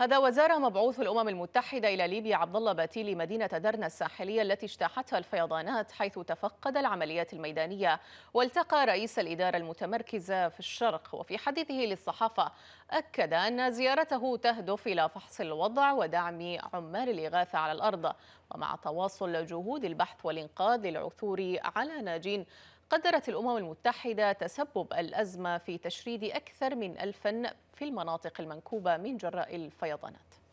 هذا وزار مبعوث الأمم المتحدة إلى ليبيا عبد الله باتيلي مدينة درنا الساحلية التي اجتاحتها الفيضانات حيث تفقد العمليات الميدانية والتقى رئيس الإدارة المتمركزة في الشرق وفي حديثه للصحافة أكد أن زيارته تهدف إلى فحص الوضع ودعم عمال الإغاثة على الأرض ومع تواصل جهود البحث والإنقاذ للعثور على ناجين قدرت الأمم المتحدة تسبب الأزمة في تشريد أكثر من ألفا في المناطق المنكوبة من جراء الفيضانات